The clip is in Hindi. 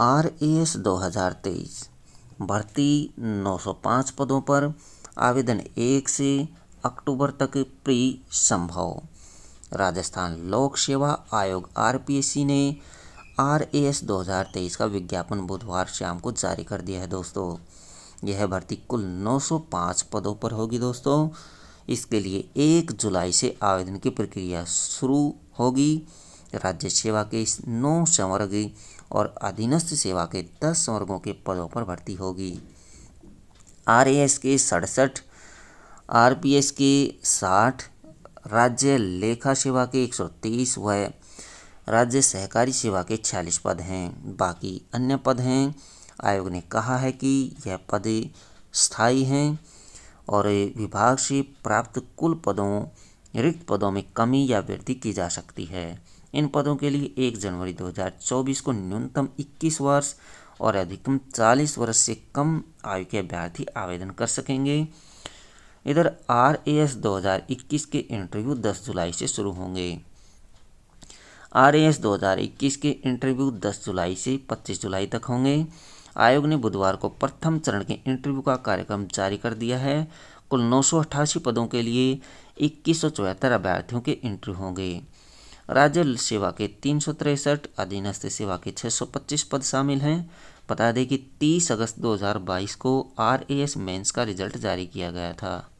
आर ए एस दो हज़ार तेईस भर्ती नौ सौ पाँच पदों पर आवेदन एक से अक्टूबर तक प्री संभव राजस्थान लोक सेवा आयोग आर पी एस सी ने आर ए एस दो हज़ार तेईस का विज्ञापन बुधवार शाम को जारी कर दिया है दोस्तों यह भर्ती कुल नौ सौ पाँच पदों पर होगी दोस्तों इसके लिए एक जुलाई से आवेदन की प्रक्रिया शुरू होगी राज्य सेवा के नौ संवर्ग और अधीनस्थ सेवा के दस संवर्गों के पदों पर भर्ती होगी आर के सड़सठ आर के साठ राज्य लेखा सेवा के एक सौ तेईस व राज्य सहकारी सेवा के छियालीस पद हैं बाकी अन्य पद हैं आयोग ने कहा है कि यह पद स्थायी हैं और विभाग से प्राप्त कुल पदों रिक्त पदों में कमी या वृद्धि की जा सकती है इन पदों के लिए 1 जनवरी 2024 को न्यूनतम 21 वर्ष और अधिकतम 40 वर्ष से कम आयु के अभ्यर्थी आवेदन कर सकेंगे इधर आर ए एस दो के इंटरव्यू 10 जुलाई से शुरू होंगे आर ए एस दो के इंटरव्यू 10 जुलाई से 25 जुलाई तक होंगे आयोग ने बुधवार को प्रथम चरण के इंटरव्यू का कार्यक्रम जारी कर दिया है कुल नौ पदों के लिए इक्कीस अभ्यर्थियों के इंट्री होंगे राज्य सेवा के तीन सौ तिरसठ अधीनस्थ सेवा के 625 पद शामिल हैं बता दें कि 30 अगस्त 2022 को आर ए एस मेन्स का रिजल्ट जारी किया गया था